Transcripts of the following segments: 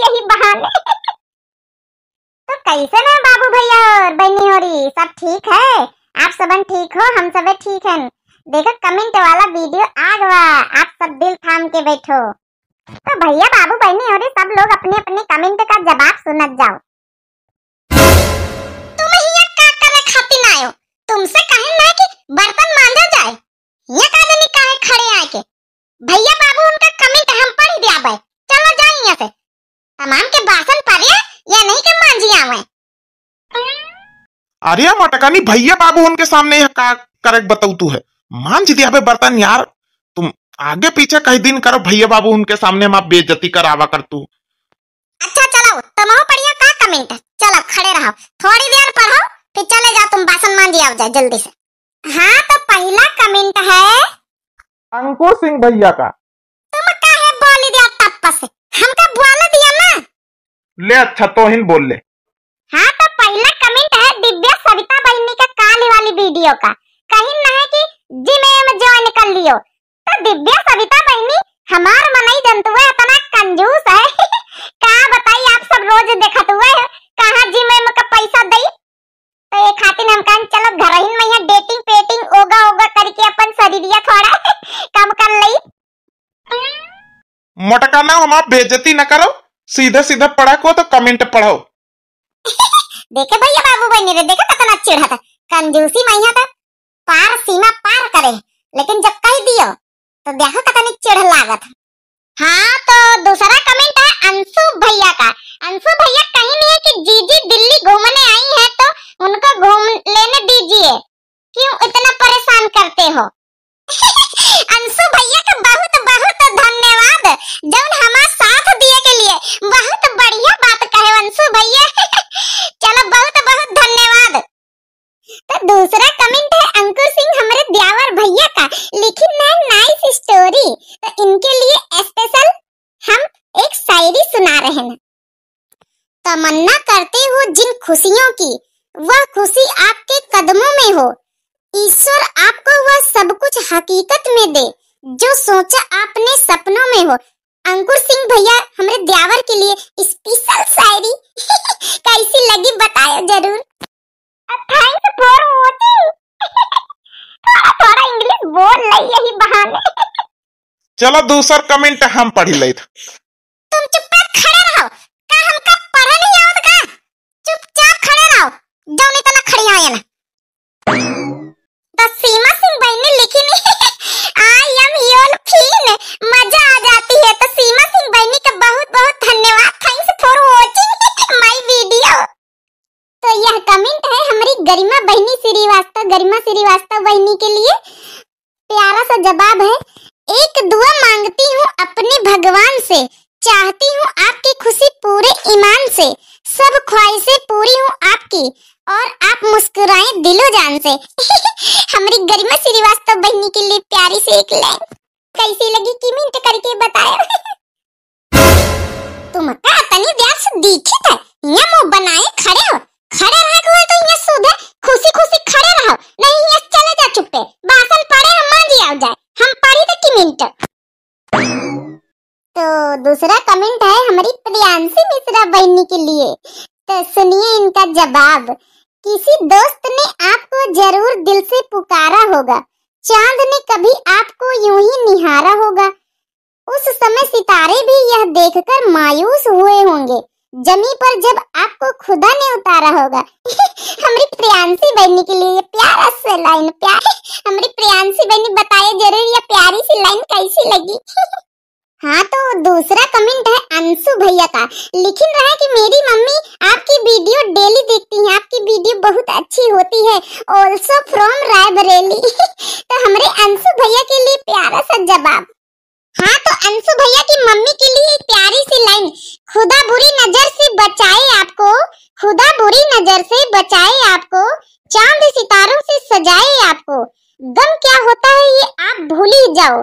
यही बहाने तो कैसे ना बाबू भैया और बहनी होरी सब ठीक है आप सब ठीक हो हम सब ठीक हैं देखो कमेंट वाला वीडियो आ गया आप सब दिल थाम के बैठो तो भैया बाबू बहनी होरी सब लोग अपने अपने कमेंट का जवाब सुनत जाओ तुम का करे आयो तुमसे कहे ना कि बर्तन मांजा जाए ये खड़े आके भैया बाबू उनका कमेंट अरे मटकानी भैया बाबू उनके सामने यह का करक बताऊ तू है मान जी दिया बर्तन यार तुम आगे पीछे कई दिन करो भैया बाबू उनके सामने मैं बेजती करावा कर तू अच्छा चलो तुम तुम्हारा बढ़िया का कमेंट चलो खड़े रहो थोड़ी देर पढ़ो फिर चले जाओ तुम बासन मान दिया जाए जल्दी से हाँ तो पहला कमेंट है अंकुर सिंह भैया का तुम का है बोली दिया तप्पा से हमका बोला दिया ना ले अच्छा तो हिन बोल ले हाँ तो पहला कमेंट है दिव्या सविता बहनी का काली वाली वीडियो का कहीं ना है कि जी मैम ज्वाइन कर लियो तो दिव्या सविता बहनी हमार मनाई जंतु है इतना कंजूस है का बताई आप सब रोज देखत हुए कहां जी मैम का पैसा दई तो ये खातिर हम कहन चलो घरहिन में यहां डेटिंग पेटिंग ओगा ओगा करके अपन शरीरिया थोड़ा कम कर ली मोटका ना हम आप बेइज्जती ना करो सीधे सीधे पढ़ा को तो कमेंट पढ़ाओ देखे भैया बाबू बनी रे देखे कितना चिढ़ा था कंजूसी मैया था पार सीमा पार करे लेकिन जब कह दियो तो देखो कितनी चिढ़ लागत हाँ तो दूसरा कमेंट है अंशु भैया का अंशु भैया कहीं नहीं है कि जीजी दिल्ली घूमने आई है तो उनको तमन्ना करते हो जिन खुशियों की वह खुशी आपके कदमों में हो ईश्वर आपको वह सब कुछ हकीकत में दे जो सोचा आपने सपनों में हो अंकुर सिंह भैया हमारे द्यावर के लिए स्पेशल शायरी कैसी लगी बताया जरूर थैंक यू फॉर वोटिंग थोड़ा थोड़ा इंग्लिश बोल रही यही बहाने चलो दूसर कमेंट हम पढ़ी लेते जाने तो ना खड़े आया ना द सीमा सिंह भाई ने लिखी नहीं आई एम योर फीन मजा आ जाती है तो सीमा सिंह भाई ने का बहुत बहुत धन्यवाद thanks for watching my video तो यह कमेंट है हमारी गरिमा बहनी श्रीवास्तव गरिमा श्रीवास्तव बहनी के लिए प्यारा सा जवाब है एक दुआ मांगती हूँ अपने भगवान से चाहती हूँ आपकी खुशी पूरे ईमान से सब ख्वाहिशें पूरी हूँ आपकी और आप मुस्कुराए दिलो जान से हमारी गरिमा श्रीवास्तव तो बहनी के लिए प्यारी से एक लाइन कैसी लगी कि मिनट करके बताया तुम्हारा का तनी व्यास दीखी था दूसरा कमेंट है हमारी प्रियांशी मिश्रा बहनी के लिए तो सुनिए इनका जवाब किसी दोस्त ने आपको जरूर दिल से पुकारा होगा चांद ने कभी आपको यूं ही निहारा होगा उस समय सितारे भी यह देखकर मायूस हुए होंगे जमी पर जब आपको खुदा ने उतारा होगा हमारी प्रियांशी बहनी के लिए प्यारा से लाइन प्यारी हमारी प्रियांशी बहनी बताए जरूर यह प्यारी सी लाइन कैसी लगी हाँ तो दूसरा कमेंट है अंशु भैया का लिखिन रहा है कि मेरी मम्मी आपकी वीडियो डेली देखती हैं आपकी वीडियो बहुत अच्छी होती है ऑल्सो फ्रॉम रायबरेली तो हमारे अंशु भैया के लिए प्यारा सा जवाब हाँ तो अंशु भैया की मम्मी के लिए प्यारी सी लाइन खुदा बुरी नजर से बचाए आपको खुदा बुरी नजर से बचाए आपको चांद सितारों से सजाए आपको गम क्या होता है ये आप भूल ही जाओ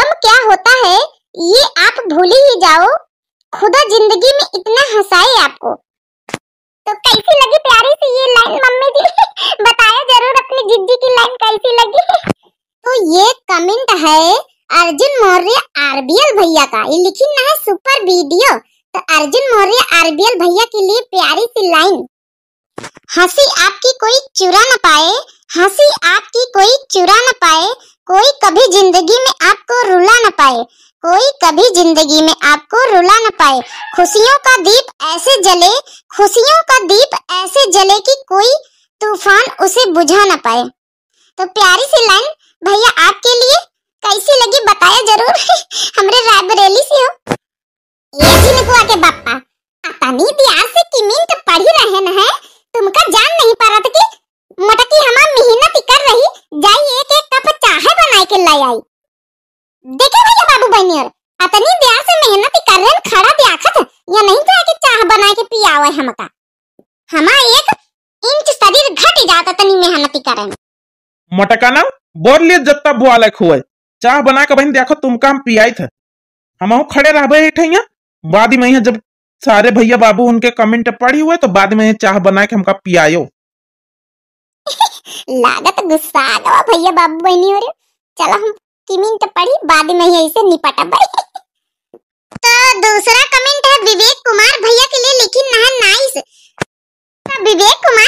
गम क्या होता है ये आप भूल ही जाओ खुदा जिंदगी में इतना हंसाए आपको तो कैसी लगी प्यारी सी ये लाइन मम्मी जी बताया जरूर अपनी जिद्दी की लाइन कैसी लगी तो ये कमेंट है अर्जुन मौर्य आरबीएल भैया का ये लिखी ना है सुपर वीडियो तो अर्जुन मौर्य आरबीएल भैया के लिए प्यारी सी लाइन हंसी आपकी कोई चुरा न पाए हंसी आपकी कोई चुरा न पाए कोई कभी जिंदगी में आपको रुला न पाए कोई कभी जिंदगी में आपको रुला न पाए खुशियों का दीप ऐसे जले खुशियों का दीप ऐसे जले कि कोई तूफान उसे बुझा न पाए तो प्यारी सी लाइन भैया आपके लिए कैसी लगी बताया जरूर हमरे रायबरेली से हो ये जिनको के बापा पता नहीं बिहार से किमिन तो पढ़ ही रहे न है तुमका जान नहीं पा रहा था कि मटकी हमार मेहनत कर रही जाई एक एक कप चाहे बना के लाई आई देखे भैया बाबू बनी और अतनी ब्याह से मेहनत कर रहे खड़ा दियाखत या नहीं तो आके चाह बना के पी आवे हमका हमा एक इंच शरीर घट जात तनी मेहनत करे ना बोल लिए जत्ता बुआला खुए चाह बना के बहन देखो तुम काम पियाई थे हम खड़े रहबे हेठैया बाद में जब सारे भैया बाबू उनके कमेंट पढ़ी हुए तो बाद में चाह बना के हमका पियायो लागत गुस्सा आ गया भैया बाबू बहनी और चलो हम तो पड़ी बाद में ही इसे निपटा भाई तो दूसरा कमेंट है विवेक कुमार भैया के लिए लेकिन ना नाइस विवेक कुमार